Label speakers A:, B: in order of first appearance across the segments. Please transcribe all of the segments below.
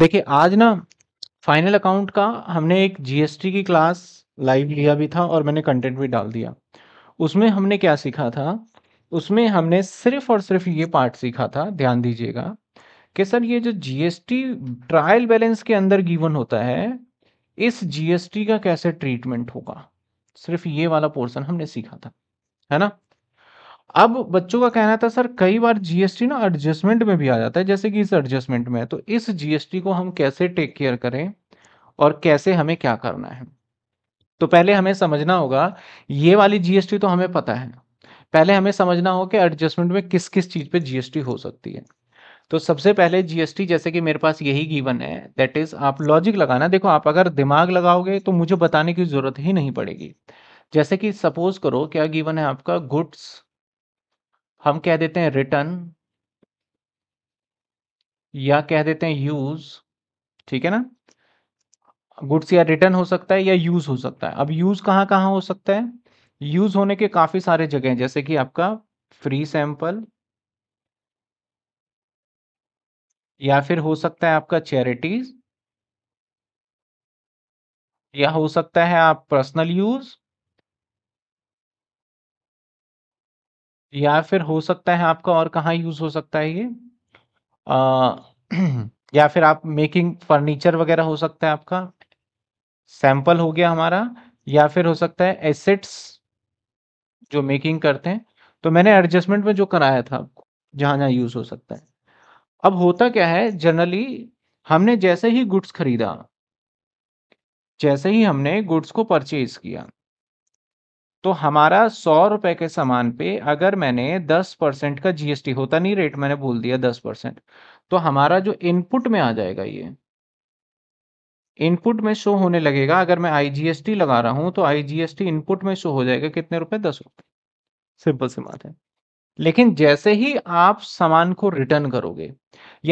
A: देखिए आज ना फाइनल अकाउंट का हमने एक जीएसटी की क्लास लाइव लिया भी था और मैंने कंटेंट भी डाल दिया उसमें हमने क्या सीखा था उसमें हमने सिर्फ और सिर्फ ये पार्ट सीखा था ध्यान दीजिएगा कि सर ये जो जीएसटी ट्रायल बैलेंस के अंदर गिवन होता है इस जीएसटी का कैसे ट्रीटमेंट होगा सिर्फ ये वाला पोर्शन हमने सीखा था है ना अब बच्चों का कहना था सर कई बार जीएसटी ना एडजस्टमेंट में भी आ जाता है जैसे कि इस एडजस्टमेंट में है तो इस जीएसटी को हम कैसे टेक केयर करें और कैसे हमें क्या करना है तो पहले हमें समझना होगा ये वाली जीएसटी तो हमें पता है पहले हमें समझना हो कि एडजस्टमेंट में किस किस चीज़ पे जीएसटी हो सकती है तो सबसे पहले जीएसटी जैसे कि मेरे पास यही गिवन है दैट इज़ आप लॉजिक लगाना देखो आप अगर दिमाग लगाओगे तो मुझे बताने की ज़रूरत ही नहीं पड़ेगी जैसे कि सपोज करो क्या गिवन है आपका गुड्स हम कह देते हैं रिटर्न या कह देते हैं यूज ठीक है ना गुड्स या रिटर्न हो सकता है या यूज हो सकता है अब यूज कहाँ कहाँ हो सकता है यूज होने के काफी सारे जगह हैं जैसे कि आपका फ्री सैंपल या फिर हो सकता है आपका चैरिटीज या हो सकता है आप पर्सनल यूज या फिर हो सकता है आपका और कहाँ यूज हो सकता है ये या फिर आप मेकिंग फर्नीचर वगैरह हो सकता है आपका, सैंपल हो गया हमारा या फिर हो सकता है एसेट्स जो मेकिंग करते हैं, तो मैंने एडजस्टमेंट में जो कराया था आपको, जहां जहां यूज हो सकता है। अब होता क्या है जनरली हमने जैसे ही गुड्स खरीदा जैसे ही हमने गुड्स को परचेज़ किया तो हमारा सौ रुपए के सामान पे अगर मैंने दस परसेंट का जीएसटी होता नहीं रेट मैंने बोल दिया दस परसेंट तो हमारा जो इनपुट में आ जाएगा ये इनपुट में शो होने लगेगा अगर मैं आईजीएसटी लगा रहा हूं तो आईजीएसटी इनपुट में शो हो जाएगा कितने रुपए दस रुपए सिंपल सी बात है लेकिन जैसे ही आप सामान को रिटर्न करोगे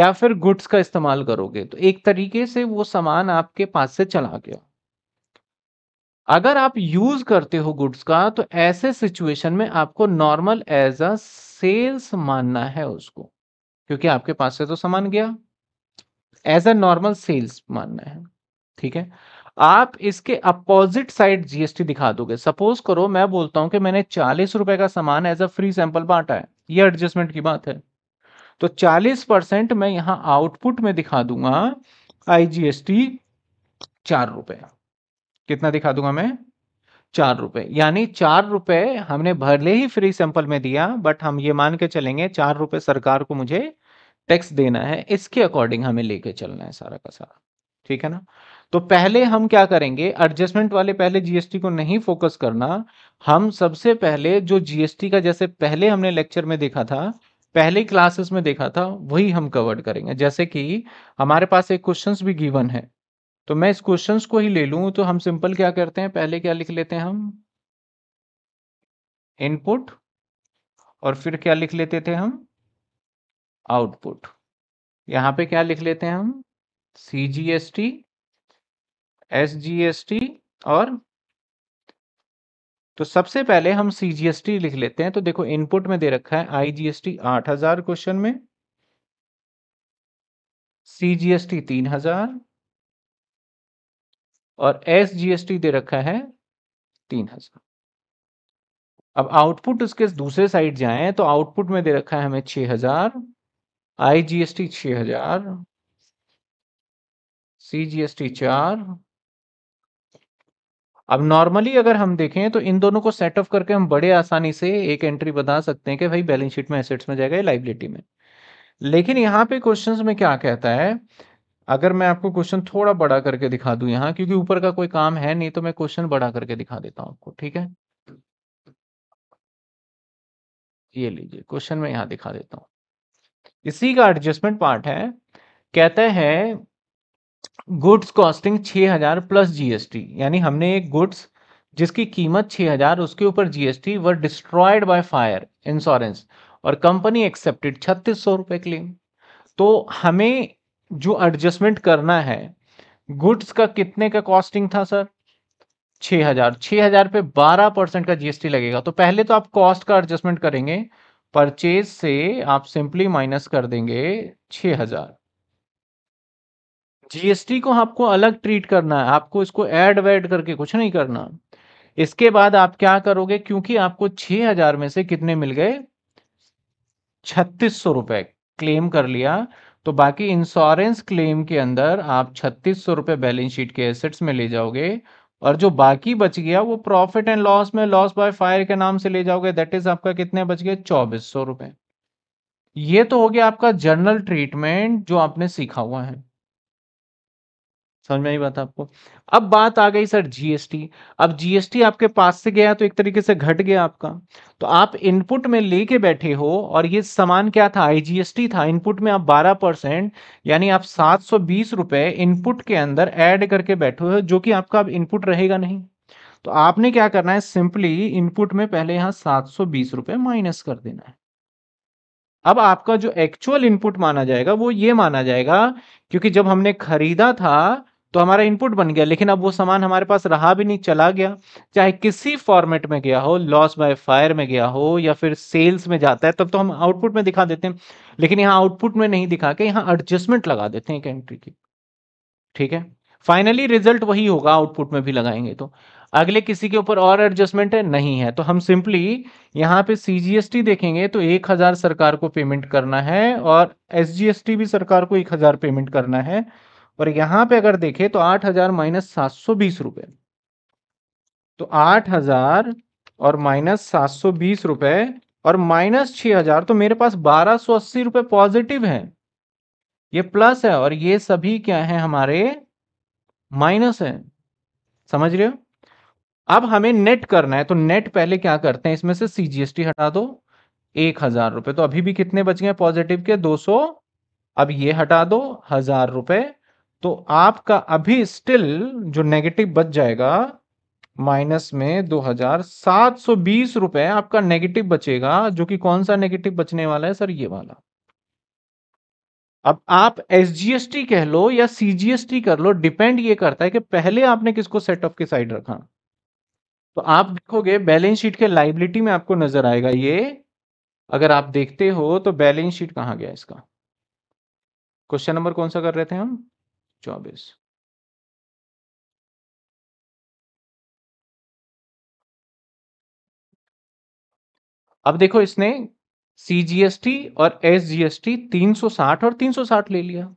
A: या फिर गुड्स का इस्तेमाल करोगे तो एक तरीके से वो सामान आपके पास से चला गया अगर आप यूज करते हो गुड्स का तो ऐसे सिचुएशन में आपको नॉर्मल एज अ सेल्स मानना है उसको क्योंकि आपके पास से तो सामान गया एज अ नॉर्मल सेल्स मानना है ठीक है आप इसके अपोजिट साइड जीएसटी दिखा दोगे सपोज करो मैं बोलता हूं कि मैंने चालीस रुपए का सामान एज अ फ्री सैंपल बांटा है ये एडजस्टमेंट की बात है तो चालीस परसेंट मैं यहां आउटपुट में दिखा दूंगा आईजीएसटी चार रुपए कितना दिखा दूंगा मैं चार रुपए यानी चार रुपए हमने भले ही फ्री सैंपल में दिया बट हम ये मान के चलेंगे चार रुपए सरकार को मुझे टैक्स देना है इसके अकॉर्डिंग हमें लेके चलना है सारा का सारा ठीक है ना तो पहले हम क्या करेंगे एडजस्टमेंट वाले पहले जीएसटी को नहीं फोकस करना हम सबसे पहले जो जीएसटी का जैसे पहले हमने लेक्चर में देखा था पहले क्लासेस में देखा था वही हम कवर करेंगे जैसे कि हमारे पास एक क्वेश्चन भी गिवन है तो मैं इस क्वेश्चन को ही ले लूँ तो हम सिंपल क्या करते हैं पहले क्या लिख लेते हैं हम इनपुट और फिर क्या लिख लेते थे हम आउटपुट यहाँ पे क्या लिख लेते हैं हम C G S T S G S T और तो सबसे पहले हम सी जी एस टी लिख लेते हैं तो देखो इनपुट में दे रखा है आई जी एस टी आठ हजार क्वेश्चन में सी जी एस टी तीन हजार और एस जीएसटी दे रखा है तीन हजार अब आउटपुट उसके दूसरे साइड जाए तो आउटपुट में दे रखा है हमें छ हजार आई जी टी छ हजार सी जी एस टी चार अब नॉर्मली अगर हम देखें तो इन दोनों को सेट ऑफ करके हम बड़े आसानी से एक एंट्री बता सकते हैं कि भाई बैलेंस शीट में एसेट्स में जाएगा या लाइबिलिटी में लेकिन यहाँ पे क्वेश्चंस में क्या कहता है अगर मैं आपको क्वेश्चन थोड़ा बड़ा करके दिखा दूं यहाँ क्योंकि ऊपर का कोई काम है नहीं तो मैं क्वेश्चन बड़ा करके दिखा देता हूँ आपको ठीक है ये लीजिए क्वेश्चन में यहां दिखा देता हूं इसी का एडजस्टमेंट पार्ट है कहते हैं गुड्स कॉस्टिंग 6000 प्लस जीएसटी यानी हमने एक गुड्स जिसकी कीमत 6000 उसके ऊपर GST were destroyed by fire insurance और कंपनी एक्सेप्टेड छत्तीस सौ रुपए क्लेम तो हमें जो एडजस्टमेंट करना है गुड्स का कितने का कॉस्टिंग था सर छ हजार छः हजार पे बारह परसेंट का जीएसटी लगेगा तो पहले तो आप कॉस्ट का एडजस्टमेंट करेंगे परचेज से आप सिंपली माइनस कर देंगे छ हजार जीएसटी को आपको अलग ट्रीट करना है आपको इसको ऐड वैड करके कुछ नहीं करना इसके बाद आप क्या करोगे क्योंकि आपको छ हजार में से कितने मिल गए छत्तीस सौ रुपए क्लेम कर लिया तो बाकी इंश्योरेंस क्लेम के अंदर आप छत्तीस सौ रुपए बैलेंस शीट के एसेट्स में ले जाओगे और जो बाकी बच गया वो प्रॉफिट एंड लॉस में लॉस बाय फायर के नाम से ले जाओगे दैट इज आपका कितने बच गए चौबीस सौ रुपए ये तो हो गया आपका जनरल ट्रीटमेंट जो आपने सीखा हुआ है समझ में आई बात आपको अब बात आ गई सर जीएसटी अब जीएसटी आपके पास से गया तो एक तरीके से घट गया आपका तो आप इनपुट में लेके बैठे हो और ये सामान क्या था आईजीएसटी था इनपुट में आप 12 परसेंट यानी आप सात सौ बीस रुपए इनपुट के अंदर ऐड करके बैठे हो जो कि आपका अब इनपुट रहेगा नहीं तो आपने क्या करना है सिंपली इनपुट में पहले यहां सात सौ बीस रुपए माइनस कर देना है अब आपका जो एक्चुअल इनपुट माना जाएगा वो ये माना जाएगा क्योंकि जब हमने खरीदा था तो हमारा इनपुट बन गया लेकिन अब वो सामान हमारे पास रहा भी नहीं चला गया चाहे किसी फॉर्मेट में गया हो लॉस बाय फायर में गया हो या फिर सेल्स में जाता है तब तो हम आउटपुट में दिखा देते हैं लेकिन यहाँ आउटपुट में नहीं दिखा के यहाँ एडजस्टमेंट लगा देते हैं एक एंट्री की ठीक है फाइनली रिजल्ट वही होगा आउटपुट में भी लगाएंगे तो अगले किसी के ऊपर और एडजस्टमेंट है नहीं है तो हम सिंपली यहाँ पे सीजीएसटी देखेंगे तो एक हजार सरकार को पेमेंट करना है और एसजीएसटी भी सरकार को एक हजार पेमेंट करना है और यहां पे अगर देखें तो आठ हजार माइनस सात सौ बीस रुपए तो आठ हजार और माइनस सात सौ बीस रुपए और माइनस छह हजार तो मेरे पास बारह सौ अस्सी रुपए पॉजिटिव है ये प्लस है और ये सभी क्या है हमारे माइनस है समझ रहे हो अब हमें नेट करना है तो नेट पहले क्या करते हैं इसमें से सीजीएसटी हटा दो एक हजार रुपए तो अभी भी कितने बच गए पॉजिटिव के दो सौ अब ये हटा दो हजार रुपए तो आपका अभी स्टिल जो नेगेटिव बच जाएगा माइनस में दो हजार सात सौ बीस रुपए आपका नेगेटिव बचेगा जो कि कौन सा नेगेटिव बचने वाला है सर ये वाला अब आप एस कह लो या सीजीएसटी कर लो डिपेंड ये करता है कि पहले आपने किसको सेटअप के साइड रखा तो आप देखोगे बैलेंस शीट के लाइबिलिटी में आपको नजर आएगा ये अगर आप देखते हो तो बैलेंस शीट कहाँ गया इसका
B: क्वेश्चन नंबर कौन सा कर रहे थे हम चौबीस
A: अब देखो इसने सीजीएसटी और एसजीएसटी 360 और 360 ले लिया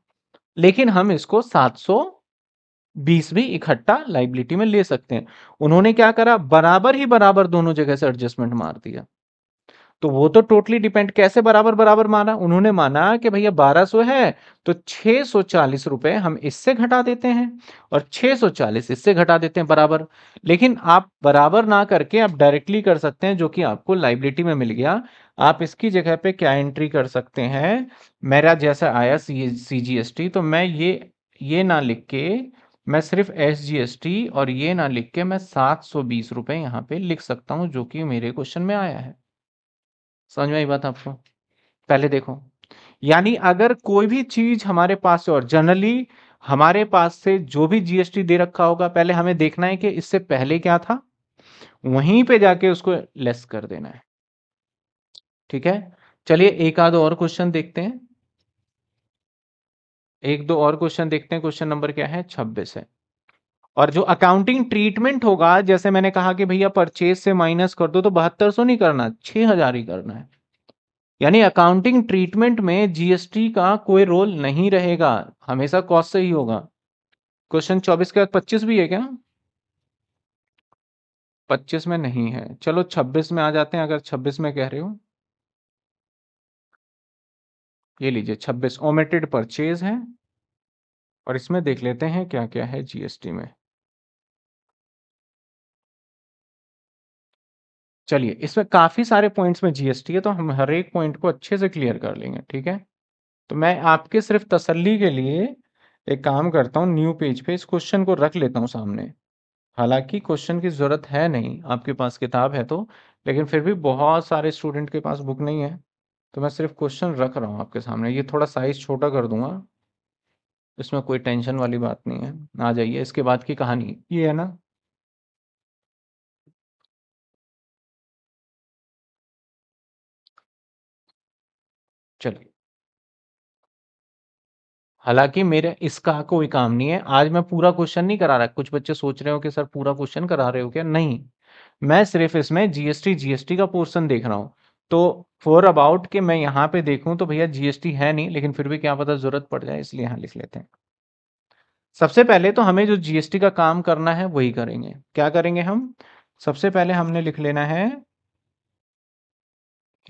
A: लेकिन हम इसको 720 भी इकट्ठा लाइबिलिटी में ले सकते हैं उन्होंने क्या करा बराबर ही बराबर दोनों जगह से एडजस्टमेंट मार दिया तो वो तो टोटली डिपेंड कैसे बराबर बराबर माना उन्होंने माना कि भैया 1200 है तो चालीस रुपए हम इससे घटा देते हैं और 640 इससे घटा देते हैं बराबर लेकिन आप बराबर ना करके आप डायरेक्टली कर सकते हैं जो कि आपको लाइबिलिटी में मिल गया आप इसकी जगह पे क्या एंट्री कर सकते हैं मेरा जैसा आया सी तो मैं ये ये ना लिख के मैं सिर्फ एस जी एस टी और ये ना लिख के मैं सात सौ बीस रुपए यहाँ पे लिख सकता हूँ जो कि मेरे क्वेश्चन में आया है समझ में आई बात आपको पहले देखो यानी अगर कोई भी चीज हमारे पास से और जनरली हमारे पास से जो भी जीएसटी दे रखा होगा पहले हमें देखना है कि इससे पहले क्या था वहीं पे जाके उसको लेस कर देना है ठीक है चलिए एक आध और क्वेश्चन देखते हैं एक दो और क्वेश्चन देखते हैं क्वेश्चन नंबर क्या है छब्बीस है और जो अकाउंटिंग ट्रीटमेंट होगा जैसे मैंने कहा कि भैया परचेज से माइनस कर दो तो बहत्तर सौ नहीं करना छह हजार ही करना है यानी अकाउंटिंग ट्रीटमेंट में जीएसटी का कोई रोल नहीं रहेगा हमेशा कॉस्ट से ही होगा क्वेश्चन चौबीस के बाद पच्चीस भी है क्या पच्चीस में नहीं है चलो छब्बीस में आ जाते हैं अगर छब्बीस में कह रहे हो ये लीजिए छब्बीस ओमेटेड
B: परचेज है और इसमें देख लेते हैं क्या क्या है जीएसटी में चलिए इसमें काफ़ी सारे पॉइंट्स
A: में जीएसटी है तो हम हर एक पॉइंट को अच्छे से क्लियर कर लेंगे ठीक है तो मैं आपके सिर्फ तसल्ली के लिए एक काम करता हूँ न्यू पेज पे इस क्वेश्चन को रख लेता हूँ सामने हालांकि क्वेश्चन की ज़रूरत है नहीं आपके पास किताब है तो लेकिन फिर भी बहुत सारे स्टूडेंट के पास बुक नहीं है तो मैं सिर्फ क्वेश्चन रख रहा हूँ आपके सामने ये थोड़ा साइज छोटा कर दूंगा इसमें कोई टेंशन वाली बात नहीं है आ जाइए इसके बाद की कहानी ये है ना चलिए। हालांकि मेरे इसका कोई काम नहीं है। आज मैं पूरा क्वेश्चन नहीं करा रहा। कुछ बच्चे सोच रहे हो कि सर पूरा क्वेश्चन करा रहे हो क्या? नहीं, मैं सिर्फ़ इसमें जीएसटी जीएसटी का पोर्शन देख रहा हूं तो फ़ॉर अबाउट कि मैं यहां पे देखूं तो भैया जीएसटी है नहीं, लेकिन फिर भी क्या पता ज़रूरत पड़ जाए इसलिए यहां लिख लेते हैं। सबसे पहले तो हमें जो जीएसटी का काम करना है वही करेंगे। क्या करेंगे हम? सबसे पहले हमने लिख लेना है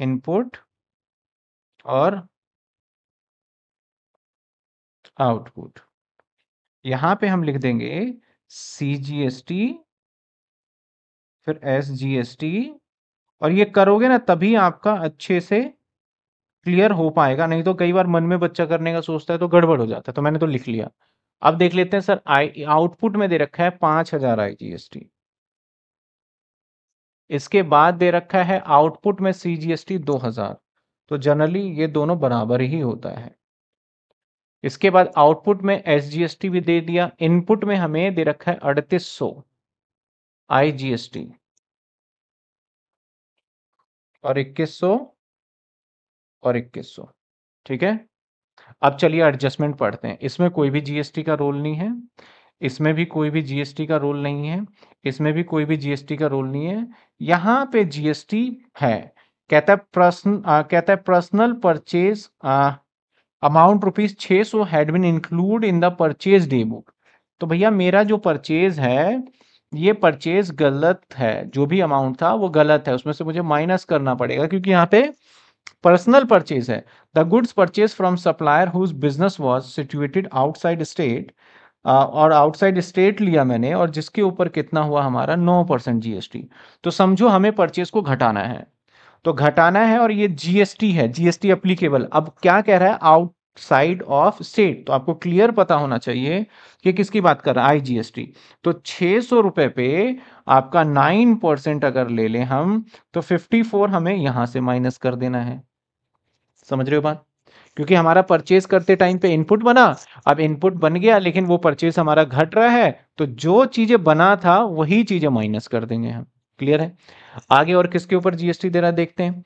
B: इनपुट और
A: आउटपुट यहां पे हम लिख देंगे सी जी एस टी फिर एस जी एस टी और ये करोगे ना तभी आपका अच्छे से क्लियर हो पाएगा नहीं तो कई बार मन में बच्चा करने का सोचता है तो गड़बड़ हो जाता है तो मैंने तो लिख लिया अब देख लेते हैं सर आई आउटपुट में दे रखा है पांच हजार आई जी एस टी इसके बाद दे रखा है आउटपुट में सी जी एस टी दो हजार तो जनरली ये दोनों बराबर ही होता है इसके बाद आउटपुट में एस भी दे दिया इनपुट में हमें दे रखा है अड़तीस सौ आई जी एस टी और इक्कीस सौ और इक्कीस सौ ठीक है अब चलिए एडजस्टमेंट पढ़ते हैं इसमें कोई भी जीएसटी का रोल नहीं है इसमें भी कोई भी जीएसटी का रोल नहीं है इसमें भी कोई भी जीएसटी का रोल नहीं है यहां पे जीएसटी है कहता है प्रश्न कहता है पर्सनल परचेज अमाउंट रुपीज छ सौ had been include in the purchase day book तो भैया मेरा जो परचेज है ये परचेज गलत है जो भी अमाउंट था वो गलत है उसमें से मुझे माइनस करना पड़ेगा क्योंकि यहाँ पे पर्सनल परचेज है the goods purchase from supplier whose business was situated outside state और आउटसाइड स्टेट लिया मैंने और जिसके ऊपर कितना हुआ हमारा नौ परसेंट जीएसटी तो समझो हमें परचेज को घटाना है तो घटाना है और ये जीएसटी है जीएसटी अप्लीकेबल अब क्या कह रहा है आउट साइड ऑफ स्टेट तो आपको क्लियर पता होना चाहिए कि किसकी बात कर रहा है आईजीएसटी तो छह सौ रुपए पे आपका नाइन परसेंट अगर ले लें हम तो फिफ्टी फोर हमें यहां से माइनस कर देना है समझ रहे हो बात क्योंकि हमारा परचेज करते टाइम पे इनपुट बना अब इनपुट बन गया लेकिन वो परचेज हमारा घट रहा है तो जो चीजें बना था वही चीजें माइनस कर देंगे हम क्लियर है आगे और किसके ऊपर जीएसटी दे रहा देखते हैं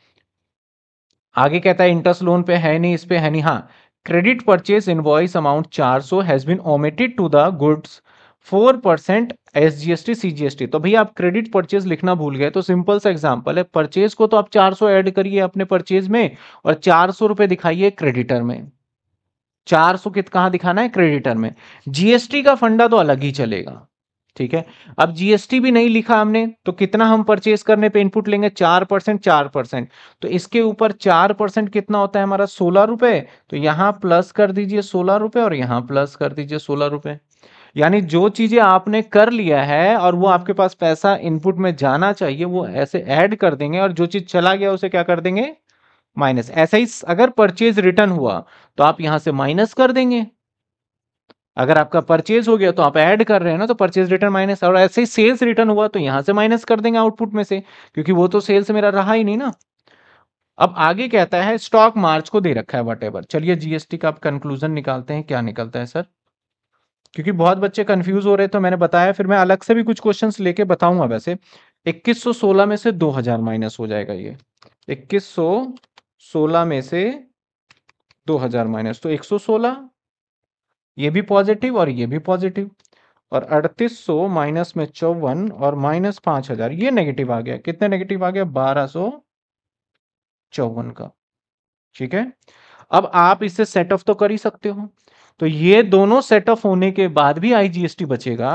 A: आगे कहता है इंटरेस्ट लोन पे है नहीं इस पे है नहीं हाँ क्रेडिट परचेज इनवॉइस अमाउंट 400 सौ has been omitted to the goods 4% percent S G S T C तो भैया आप क्रेडिट परचेज लिखना भूल गए तो सिंपल सा एग्जांपल है परचेज को तो आप 400 सौ एड करिए अपने परचेज में और चार सौ दिखाइए क्रेडिटर में 400 सौ कित कहाँ दिखाना है क्रेडिटर में जीएसटी का फंडा तो अलग ही चलेगा ठीक है अब जीएसटी भी नहीं लिखा हमने तो कितना हम परचेज करने पे इनपुट लेंगे चार परसेंट चार परसेंट तो इसके ऊपर चार परसेंट कितना होता है हमारा सोलह रुपए तो यहाँ प्लस कर दीजिए सोलह रुपए और यहाँ प्लस कर दीजिए सोलह रुपए यानी जो चीजें आपने कर लिया है और वो आपके पास पैसा इनपुट में जाना चाहिए वो ऐसे ऐड कर देंगे और जो चीज चला गया उसे क्या कर देंगे माइनस ऐसा ही अगर परचेज रिटर्न हुआ तो आप यहां से माइनस कर देंगे अगर आपका परचेज हो गया तो आप ऐड कर रहे हैं ना तो परचेज रिटर्न माइनस और ऐसे ही सेल्स रिटर्न हुआ तो यहां से माइनस कर देंगे आउटपुट में से क्योंकि वो तो सेल्स मेरा रहा ही नहीं ना अब आगे कहता है स्टॉक मार्च को दे रखा है वट चलिए जीएसटी का आप कंक्लूजन निकालते हैं क्या निकलता है सर क्योंकि बहुत बच्चे कंफ्यूज हो रहे थे तो मैंने बताया फिर मैं अलग से भी कुछ क्वेश्चंस लेके बताऊंगा वैसे 2116 में से 2000 माइनस हो जाएगा ये 2116 में से 2000 माइनस तो 116 ये भी पॉजिटिव और ये भी पॉजिटिव और अड़तीस सौ माइनस में चौवन और माइनस पांच हजार ये नेगेटिव आ गया कितने नेगेटिव आ गया बारह सो चौवन का ठीक है अब आप इससे सेट ऑफ तो कर ही सकते हो तो ये दोनों सेट ऑफ होने के बाद भी आईजीएसटी बचेगा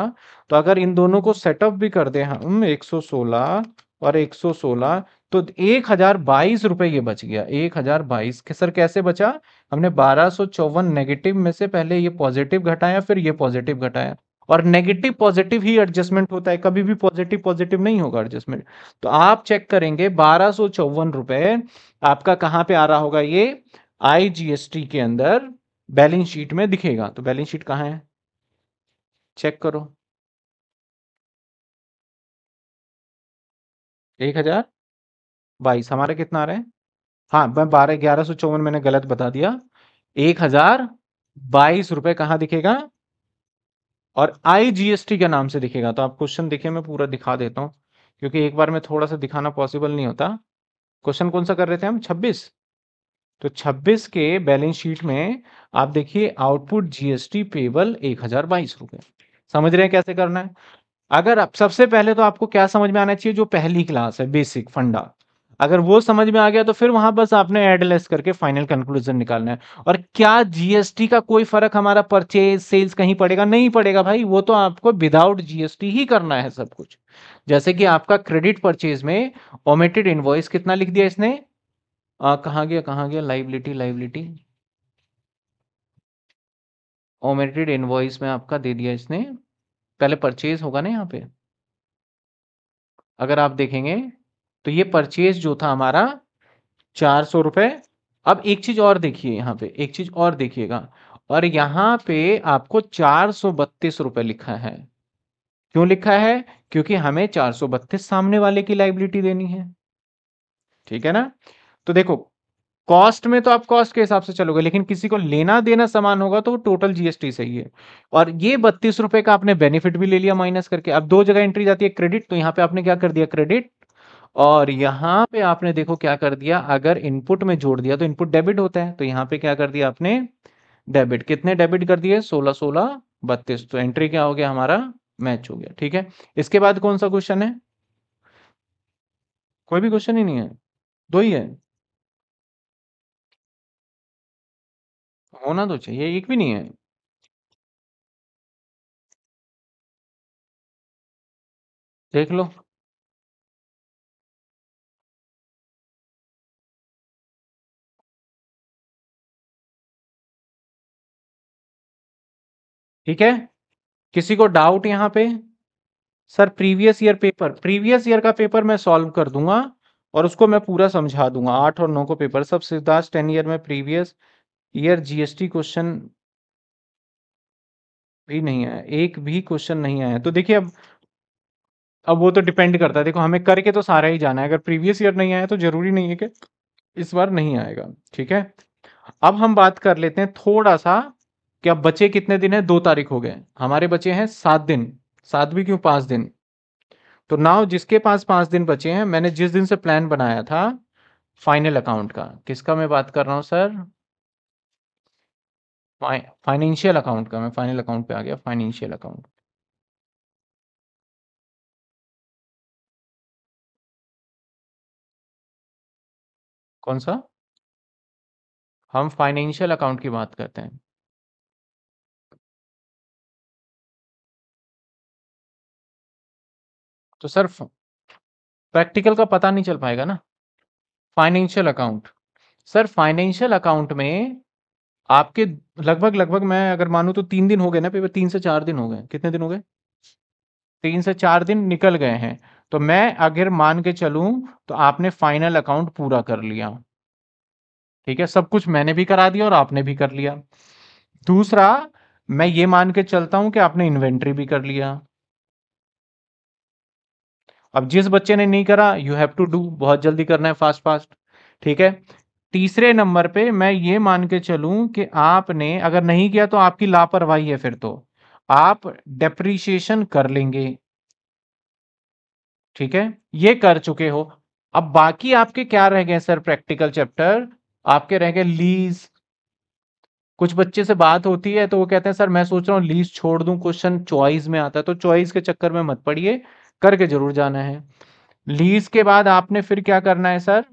A: तो अगर इन दोनों को सेट ऑफ भी कर दे हम 116 और 116 तो एक हजार बाईस रुपए ये बच गया एक हजार बाईस सर कैसे बचा हमने बारह सो चौवन नेगेटिव में से पहले ये पॉजिटिव घटाया फिर ये पॉजिटिव घटाया और नेगेटिव पॉजिटिव ही एडजस्टमेंट होता है कभी भी पॉजिटिव पॉजिटिव नहीं होगा एडजस्टमेंट तो आप चेक करेंगे बारह सो चौवन रुपए आपका कहाँ पे आ रहा होगा ये आईजीएसटी के अंदर बैलेंस शीट में दिखेगा तो बैलेंस शीट कहाँ है चेक करो
B: एक हजार बाईस हमारा कितना आ
A: रहा है हाँ मैं बारह ग्यारह सौ चौवन मैंने गलत बता दिया एक हजार बाईस रुपए कहाँ दिखेगा और आई जीएसटी के नाम से दिखेगा तो आप क्वेश्चन देखिए मैं पूरा दिखा देता हूँ क्योंकि एक बार में थोड़ा सा दिखाना पॉसिबल नहीं होता क्वेश्चन कौन सा कर रहे थे हम छब्बीस तो छब्बीस के बैलेंस शीट में आप देखिए आउटपुट जीएसटी पेबल एक हजार बाईस रुपए समझ रहे हैं कैसे करना है अगर आप सबसे पहले तो आपको क्या समझ में आना चाहिए जो पहली क्लास है बेसिक फंडा अगर वो समझ में आ गया तो फिर वहां बस आपने एडलेस करके फाइनल कंक्लूजन निकालना है और क्या जीएसटी का कोई फर्क हमारा परचेज सेल्स कहीं पड़ेगा नहीं पड़ेगा भाई वो तो आपको विदाउट जीएसटी ही करना है सब कुछ जैसे कि आपका क्रेडिट परचेज में ओमेटेड इनवॉइस कितना लिख दिया इसने कहा गया कहा गया लाइबिलिटी लाइबिलिटी ओमेटेड इनवॉइस में आपका दे दिया इसने पहले परचेज होगा ना यहाँ पे अगर आप देखेंगे तो ये परचेज जो था हमारा चार सौ रुपये अब एक चीज और देखिए यहाँ पे एक चीज और देखिएगा और यहाँ पे आपको चार सौ बत्तीस रुपये लिखा है क्यों लिखा है क्योंकि हमें चार सौ बत्तीस सामने वाले की लाइबिलिटी देनी है ठीक है ना तो देखो कॉस्ट में तो आप कॉस्ट के हिसाब से चलोगे लेकिन किसी को लेना देना समान होगा तो वो टोटल जीएसटी सही है और ये बत्तीस रुपए का आपने बेनिफिट भी ले लिया माइनस करके अब दो जगह एंट्री जाती है क्रेडिट तो यहाँ पे आपने क्या कर दिया क्रेडिट और यहाँ पे आपने देखो क्या कर दिया अगर इनपुट में जोड़ दिया तो इनपुट डेबिट होता है तो यहाँ पे क्या कर दिया आपने डेबिट कितने डेबिट कर दिए सोलह सोलह बत्तीस तो एंट्री क्या हो गया हमारा मैच हो गया ठीक है इसके बाद कौन सा क्वेश्चन है कोई भी क्वेश्चन ही नहीं है दो ही है
B: होना तो चाहिए, एक भी नहीं है। देख लो।
A: ठीक है? किसी को डाउट यहां पे? Sir previous year paper previous year का पेपर मैं सॉल्व कर दूंगा और उसको मैं पूरा समझा दूंगा आठ और नौ को पेपर सब सिद्धार्थ टेन ईयर में प्रीवियस ईयर जीएसटी क्वेश्चन भी नहीं आया एक भी क्वेश्चन नहीं आया तो देखिए अब अब वो तो डिपेंड करता है देखो हमें करके तो सारा ही जाना है अगर प्रीवियस ईयर नहीं आया तो जरूरी नहीं है कि इस बार नहीं आएगा ठीक है अब हम बात कर लेते हैं थोड़ा सा कि अब बचे कितने दिन है दो तारीख हो गए हमारे बचे हैं सात दिन सात भी क्यों पांच दिन तो नाव जिसके पास पांच दिन बचे हैं मैंने जिस दिन से प्लान बनाया था फाइनल अकाउंट का किसका मैं बात कर रहा हूं सर फाइनेंशियल अकाउंट का मैं फाइनल अकाउंट पे आ गया फाइनेंशियल अकाउंट
B: कौन सा हम फाइनेंशियल अकाउंट की बात करते हैं
A: तो सर प्रैक्टिकल का पता नहीं चल पाएगा ना financial account sir financial account में आपके लगभग लगभग मैं अगर मानू तो तीन दिन हो गए ना पेपर तीन से चार दिन हो गए कितने दिन हो गए तीन से चार दिन निकल गए हैं तो मैं अगर मान के चलू तो आपने फाइनल अकाउंट पूरा कर लिया ठीक है सब कुछ मैंने भी करा दिया और आपने भी कर लिया दूसरा मैं ये मान के चलता हूं कि आपने इन्वेंट्री भी कर लिया अब जिस बच्चे ने नहीं करा यू हैव टू डू बहुत जल्दी करना है फास्ट फास्ट ठीक है तीसरे नंबर पे मैं ये मान के चलूं कि आपने अगर नहीं किया तो आपकी लापरवाही है फिर तो आप डेप्रीशिएशन कर लेंगे ठीक है ये कर चुके हो अब बाकी आपके क्या रह गए सर प्रैक्टिकल चैप्टर आपके रह गए लीज कुछ बच्चे से बात होती है तो वो कहते हैं सर मैं सोच रहा हूँ लीज छोड़ दूं क्वेश्चन चॉइस में आता है तो चॉइस के चक्कर में मत पड़िए करके जरूर जाना है लीज के बाद आपने फिर क्या करना है सर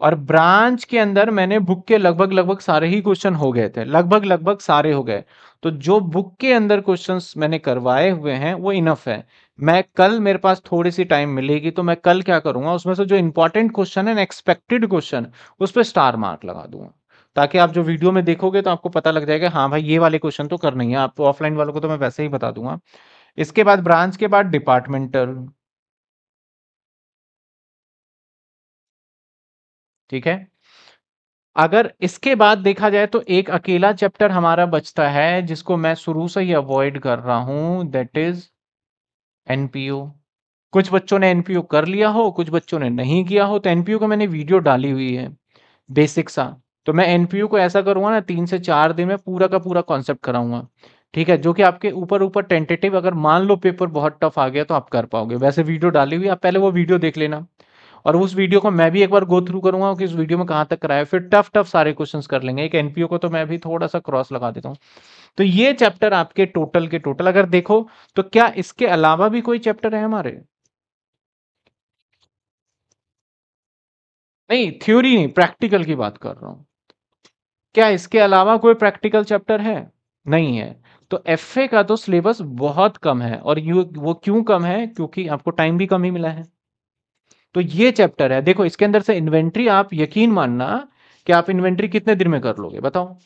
A: और ब्रांच के अंदर मैंने बुक के लगभग लगभग सारे ही क्वेश्चन हो गए थे लगभग लगभग सारे हो गए तो जो बुक के अंदर क्वेश्चंस मैंने करवाए हुए हैं वो इनफ है मैं कल मेरे पास थोड़ी सी टाइम मिलेगी तो मैं कल क्या करूंगा उसमें से जो इंपॉर्टेंट क्वेश्चन है एक्सपेक्टेड क्वेश्चन उस पर स्टार मार्क लगा दूंगा ताकि आप जो वीडियो में देखोगे तो आपको पता लग जाएगा हाँ भाई ये वाले क्वेश्चन तो ही है आपको ऑफलाइन वालों को तो मैं वैसे ही बता दूंगा इसके बाद ब्रांच के बाद डिपार्टमेंटल ठीक है अगर इसके बाद देखा जाए तो एक अकेला चैप्टर हमारा बचता है जिसको मैं शुरू से ही अवॉइड कर रहा हूं दैट इज एनपीओ कुछ बच्चों ने एनपीओ कर लिया हो कुछ बच्चों ने नहीं किया हो तो एनपीओ का मैंने वीडियो डाली हुई है बेसिक सा तो मैं एनपीओ को ऐसा करूंगा ना तीन से चार दिन में पूरा का पूरा कॉन्सेप्ट कराऊंगा ठीक है जो कि आपके ऊपर ऊपर टेंटेटिव अगर मान लो पेपर बहुत टफ आ गया तो आप कर पाओगे वैसे वीडियो डाली हुई आप पहले वो वीडियो देख लेना और उस वीडियो को मैं भी एक बार गो थ्रू करूंगा कि इस वीडियो में कहां तक कराया फिर टफ टफ सारे क्वेश्चंस कर लेंगे एक एनपीओ को तो मैं भी थोड़ा सा क्रॉस लगा देता हूँ तो ये चैप्टर आपके टोटल के टोटल अगर देखो तो क्या इसके अलावा भी कोई चैप्टर है हमारे नहीं थ्योरी नहीं प्रैक्टिकल की बात कर रहा हूं क्या इसके अलावा कोई प्रैक्टिकल चैप्टर है नहीं है तो एफ का तो सिलेबस बहुत कम है और यू वो क्यों कम है क्योंकि आपको टाइम भी कम ही मिला है तो ये चैप्टर है देखो इसके अंदर से इन्वेंट्री आप यकीन मानना कि आप इन्वेंट्री कितने दिन में कर लोगे बताओ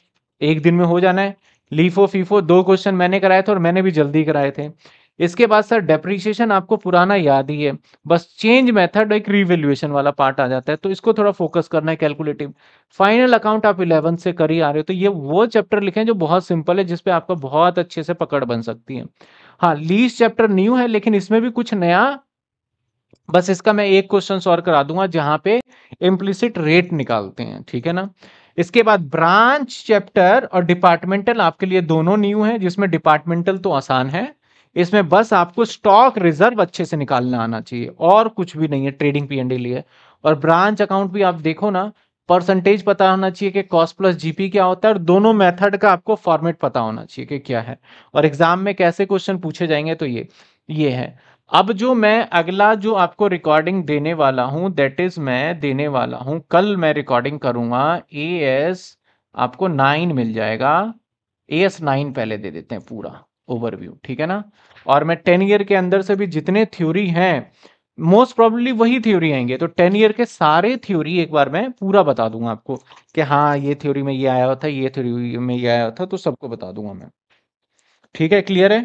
A: एक दिन में हो जाना है लीफो फीफो दो क्वेश्चन मैंने कराए थे और मैंने भी जल्दी कराए थे इसके बाद सर डेप्रिसिएशन आपको पुराना याद ही है बस चेंज मेथड एक रिवेल्युएशन वाला पार्ट आ जाता है तो इसको थोड़ा फोकस करना है कैलकुलेटिव फाइनल अकाउंट आप इलेवन से कर ही आ रहे हो तो ये वो चैप्टर लिखे जो बहुत सिंपल है जिसपे आपका बहुत अच्छे से पकड़ बन सकती है हाँ लीज चैप्टर न्यू है लेकिन इसमें भी कुछ नया बस इसका मैं एक क्वेश्चन सॉल्व करा दूंगा जहां पे इम्प्लिसिट रेट निकालते हैं ठीक है ना इसके बाद ब्रांच चैप्टर और डिपार्टमेंटल आपके लिए दोनों न्यू है जिसमें डिपार्टमेंटल तो आसान है इसमें बस आपको स्टॉक रिजर्व अच्छे से निकालना आना चाहिए और कुछ भी नहीं है ट्रेडिंग पी एंड लिए और ब्रांच अकाउंट भी आप देखो ना परसेंटेज पता होना चाहिए कि कॉस्ट प्लस जीपी क्या होता है और दोनों मेथड का आपको फॉर्मेट पता होना चाहिए कि क्या है और एग्जाम में कैसे क्वेश्चन पूछे जाएंगे तो ये ये है अब जो मैं अगला जो आपको रिकॉर्डिंग देने वाला हूँ दैट इज मैं देने वाला हूँ कल मैं रिकॉर्डिंग करूँगा ए एस आपको नाइन मिल जाएगा ए एस नाइन पहले दे देते हैं पूरा ओवरव्यू ठीक है ना और मैं टेन ईयर के अंदर से भी जितने थ्योरी हैं मोस्ट प्रॉब्लली वही थ्योरी आएंगे तो टेन ईयर के सारे थ्योरी एक बार मैं पूरा बता दूंगा आपको कि हाँ ये थ्योरी में ये आया हुआ था ये थ्योरी में ये आया हुआ था तो सबको बता दूंगा मैं ठीक है क्लियर है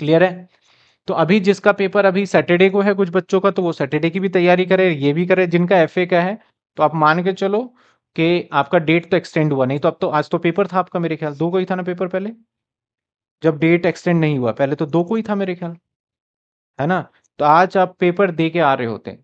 A: क्लियर है तो अभी जिसका पेपर अभी सैटरडे को है कुछ बच्चों का तो वो सैटरडे की भी तैयारी करे ये भी करे जिनका एफ का है तो आप मान के चलो कि आपका डेट तो एक्सटेंड हुआ नहीं तो अब तो आज तो पेपर था आपका मेरे ख्याल दो को ही था ना पेपर पहले जब डेट एक्सटेंड नहीं हुआ पहले तो दो को ही था मेरे ख्याल है ना तो आज आप पेपर दे के आ रहे होते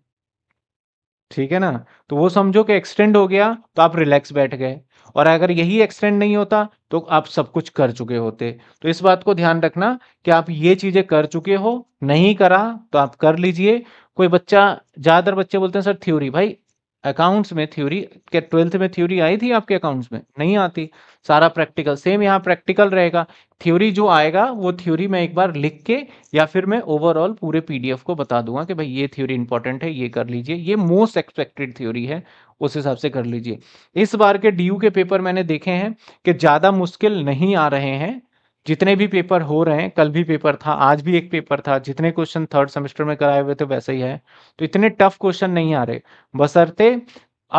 A: ठीक है ना तो वो समझो कि एक्सटेंड हो गया तो आप रिलैक्स बैठ गए और अगर यही एक्सटेंड नहीं होता तो आप सब कुछ कर चुके होते तो इस बात को ध्यान रखना कि आप ये चीज़ें कर चुके हो नहीं करा तो आप कर लीजिए कोई बच्चा ज़्यादातर बच्चे बोलते हैं सर थ्योरी भाई अकाउंट्स में थ्योरी क्या ट्वेल्थ में थ्योरी आई थी आपके अकाउंट्स में नहीं आती सारा प्रैक्टिकल सेम यहाँ प्रैक्टिकल रहेगा थ्योरी जो आएगा वो थ्योरी मैं एक बार लिख के या फिर मैं ओवरऑल पूरे पीडीएफ को बता दूंगा कि भाई ये थ्योरी इंपॉर्टेंट है ये कर लीजिए ये मोस्ट एक्सपेक्टेड थ्योरी है उस हिसाब से कर लीजिए इस बार के डी के पेपर मैंने देखे हैं कि ज़्यादा मुश्किल नहीं आ रहे हैं जितने भी पेपर हो रहे हैं कल भी पेपर था आज भी एक पेपर था जितने क्वेश्चन थर्ड सेमेस्टर में कराए हुए थे वैसे ही है तो इतने टफ क्वेश्चन नहीं आ रहे बसरते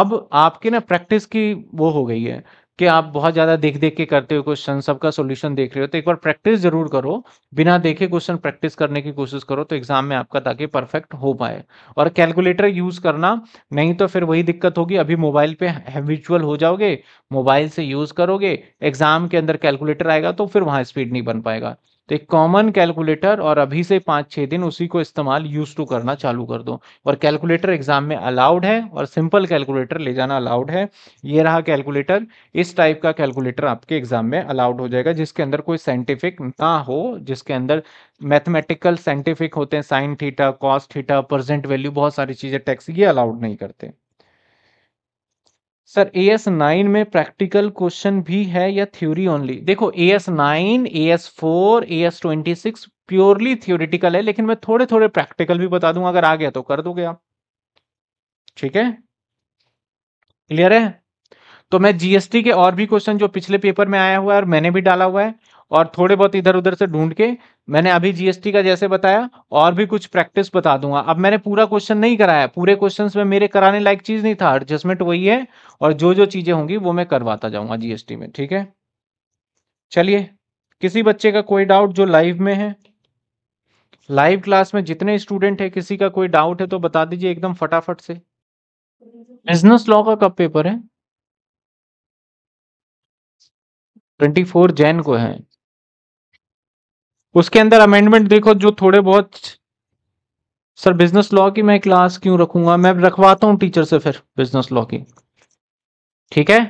A: अब आपकी ना प्रैक्टिस की वो हो गई है कि आप बहुत ज़्यादा देख देख के करते हो क्वेश्चन सबका सोल्यूशन देख रहे हो तो एक बार प्रैक्टिस जरूर करो बिना देखे क्वेश्चन प्रैक्टिस करने की कोशिश करो तो एग्जाम में आपका ताकि परफेक्ट हो पाए और कैलकुलेटर यूज करना नहीं तो फिर वही दिक्कत होगी अभी मोबाइल पे हैबिचुअल हो जाओगे मोबाइल से यूज करोगे एग्जाम के अंदर कैलकुलेटर आएगा तो फिर वहां स्पीड नहीं बन पाएगा तो एक कॉमन कैलकुलेटर और अभी से पाँच छः दिन उसी को इस्तेमाल यूज टू करना चालू कर दो और कैलकुलेटर एग्जाम में अलाउड है और सिंपल कैलकुलेटर ले जाना अलाउड है ये रहा कैलकुलेटर इस टाइप का कैलकुलेटर आपके एग्जाम में अलाउड हो जाएगा जिसके अंदर कोई साइंटिफिक ना हो जिसके अंदर मैथमेटिकल साइंटिफिक होते हैं sine theta cost theta present value बहुत सारी चीज़ें टैक्स ये अलाउड नहीं करते सर ए एस नाइन में प्रैक्टिकल क्वेश्चन भी है या थ्योरी ओनली देखो A S nine A S four A S twenty six purely theoretical है लेकिन मैं थोड़े थोड़े प्रैक्टिकल भी बता दूंगा अगर आ गया तो कर दोगे आप ठीक है क्लियर है तो मैं जीएसटी के और भी क्वेश्चन जो पिछले पेपर में आया हुआ है और मैंने भी डाला हुआ है और थोड़े बहुत इधर उधर से ढूंढ के मैंने अभी जीएसटी का जैसे बताया और भी कुछ प्रैक्टिस बता दूंगा अब मैंने पूरा क्वेश्चन नहीं कराया पूरे क्वेश्चन में मेरे कराने लायक चीज नहीं था एडजस्टमेंट वही है और जो जो चीजें होंगी वो मैं करवाता जाऊंगा जीएसटी में ठीक है चलिए किसी बच्चे का कोई डाउट जो लाइव में है लाइव क्लास में जितने स्टूडेंट है किसी का कोई डाउट है तो बता दीजिए एकदम फटाफट से बिजनेस लॉ का कब पेपर है ट्वेंटी फोर जैन को है उसके अंदर अमेंडमेंट देखो जो थोड़े बहुत सर बिजनेस लॉ की मैं क्लास क्यों रखूंगा मैं रखवाता हूँ टीचर से फिर बिजनेस लॉ की ठीक है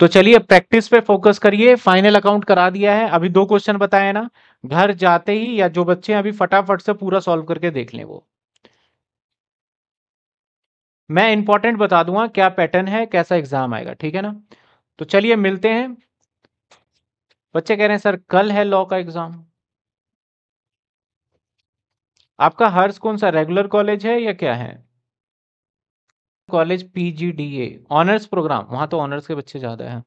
A: तो चलिए प्रैक्टिस पे फोकस करिए फाइनल अकाउंट करा दिया है अभी दो क्वेश्चन बताए ना घर जाते ही या जो बच्चे अभी फटाफट से पूरा सॉल्व करके देख लें वो मैं इंपॉर्टेंट बता दूंगा क्या पैटर्न है कैसा एग्जाम आएगा ठीक है ना तो चलिए मिलते हैं बच्चे कह रहे हैं सर कल है लॉ का एग्जाम आपका हर्ष कौन सा रेगुलर कॉलेज है या क्या है कॉलेज पीजीडीए ऑनर्स प्रोग्राम वहां तो ऑनर्स के बच्चे ज्यादा हैं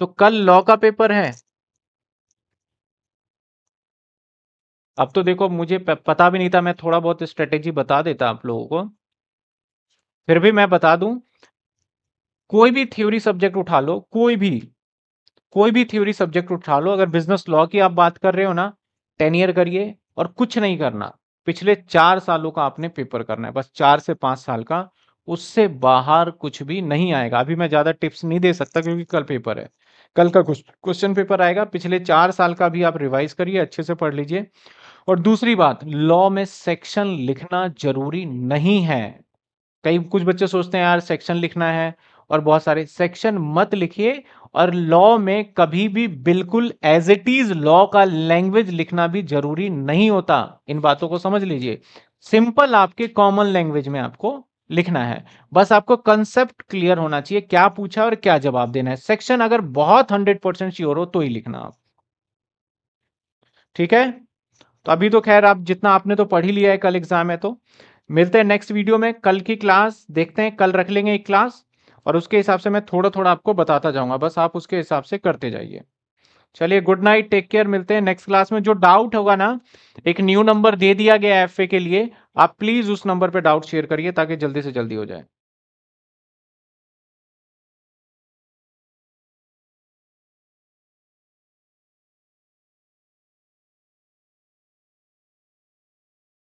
A: तो कल लॉ का पेपर है अब तो देखो मुझे पता भी नहीं था मैं थोड़ा बहुत स्ट्रेटेजी बता देता आप लोगों को फिर भी मैं बता दूं कोई भी थ्योरी सब्जेक्ट उठा लो कोई भी कोई भी थ्योरी सब्जेक्ट उठा लो अगर बिजनेस लॉ की आप बात कर रहे हो ना टेन ईयर करिए और कुछ नहीं करना पिछले चार सालों का आपने पेपर करना है बस चार से पांच साल का उससे बाहर कुछ भी नहीं आएगा अभी मैं ज़्यादा टिप्स नहीं दे सकता क्योंकि कल पेपर है कल का क्वेश्चन पेपर आएगा पिछले चार साल का भी आप रिवाइज करिए अच्छे से पढ़ लीजिए और दूसरी बात लॉ में सेक्शन लिखना जरूरी नहीं है कई कुछ बच्चे सोचते हैं यार सेक्शन लिखना है और बहुत सारे सेक्शन मत लिखिए और लॉ में कभी भी बिल्कुल एज इट इज लॉ का लैंग्वेज लिखना भी जरूरी नहीं होता इन बातों को समझ लीजिए सिंपल आपके कॉमन लैंग्वेज में आपको लिखना है बस आपको कंसेप्ट क्लियर होना चाहिए क्या पूछा और क्या जवाब देना है सेक्शन अगर बहुत हंड्रेड परसेंट श्योर हो तो ही लिखना आप ठीक है तो अभी तो खैर आप जितना आपने तो पढ़ ही लिया है कल एग्जाम है तो मिलते हैं नेक्स्ट वीडियो में कल की क्लास देखते हैं कल रख लेंगे एक क्लास और उसके हिसाब से मैं थोड़ा थोड़ा आपको बताता जाऊंगा बस आप उसके हिसाब से करते जाइए चलिए गुड नाइट टेक केयर मिलते हैं नेक्स्ट क्लास में जो डाउट होगा ना एक न्यू नंबर दे दिया गया एफ के लिए आप प्लीज उस नंबर पर डाउट शेयर करिए
B: ताकि जल्दी से जल्दी हो जाए